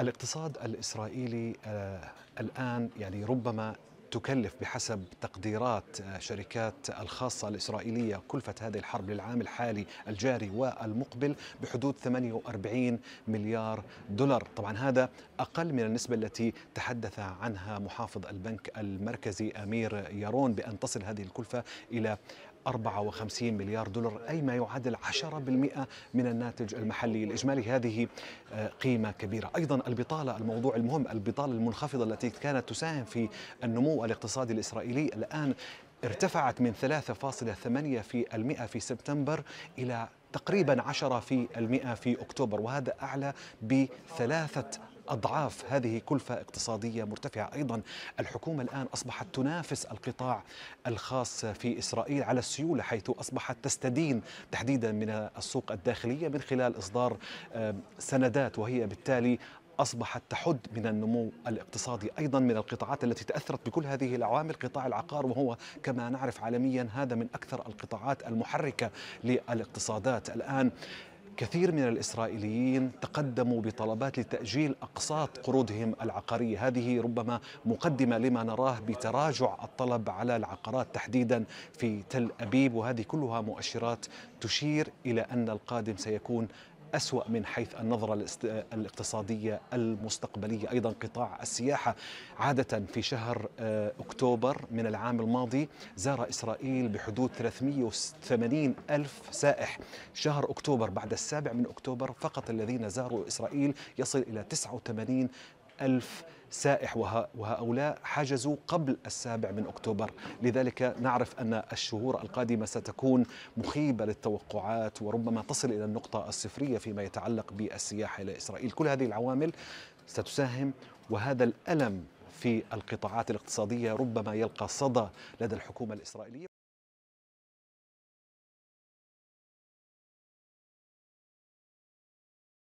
الاقتصاد الاسرائيلي آه، الان يعني ربما تكلف بحسب تقديرات آه، شركات الخاصة الإسرائيلية كلفة هذه الحرب للعام الحالي الجاري والمقبل بحدود 48 مليار دولار طبعا هذا أقل من النسبة التي تحدث عنها محافظ البنك المركزي أمير يارون بأن تصل هذه الكلفة إلى 54 مليار دولار أي ما يعادل 10% من الناتج المحلي الإجمالي هذه آه، قيمة كبيرة أيضا البطالة الموضوع المهم البطالة المنخفضة التي كانت تساهم في النمو الاقتصادي الإسرائيلي الآن ارتفعت من 3.8 في المئة في سبتمبر إلى تقريبا 10 في المئة في أكتوبر وهذا أعلى بثلاثة أضعاف هذه كلفة اقتصادية مرتفعة أيضا الحكومة الآن أصبحت تنافس القطاع الخاص في إسرائيل على السيولة حيث أصبحت تستدين تحديدا من السوق الداخلية من خلال إصدار سندات وهي بالتالي أصبحت تحد من النمو الاقتصادي أيضا من القطاعات التي تأثرت بكل هذه العوامل قطاع العقار وهو كما نعرف عالميا هذا من أكثر القطاعات المحركة للاقتصادات الآن كثير من الإسرائيليين تقدموا بطلبات لتأجيل أقساط قروضهم العقارية هذه ربما مقدمة لما نراه بتراجع الطلب على العقارات تحديدا في تل أبيب وهذه كلها مؤشرات تشير إلى أن القادم سيكون أسوأ من حيث النظرة الاقتصادية المستقبلية أيضا قطاع السياحة عادة في شهر آه، أكتوبر من العام الماضي زار إسرائيل بحدود 380 ألف سائح شهر أكتوبر بعد السابع من أكتوبر فقط الذين زاروا إسرائيل يصل إلى 89 ألف سائح وهؤلاء حجزوا قبل السابع من أكتوبر لذلك نعرف أن الشهور القادمة ستكون مخيبة للتوقعات وربما تصل إلى النقطة الصفرية فيما يتعلق بالسياحة إلى إسرائيل كل هذه العوامل ستساهم وهذا الألم في القطاعات الاقتصادية ربما يلقى صدى لدى الحكومة الإسرائيلية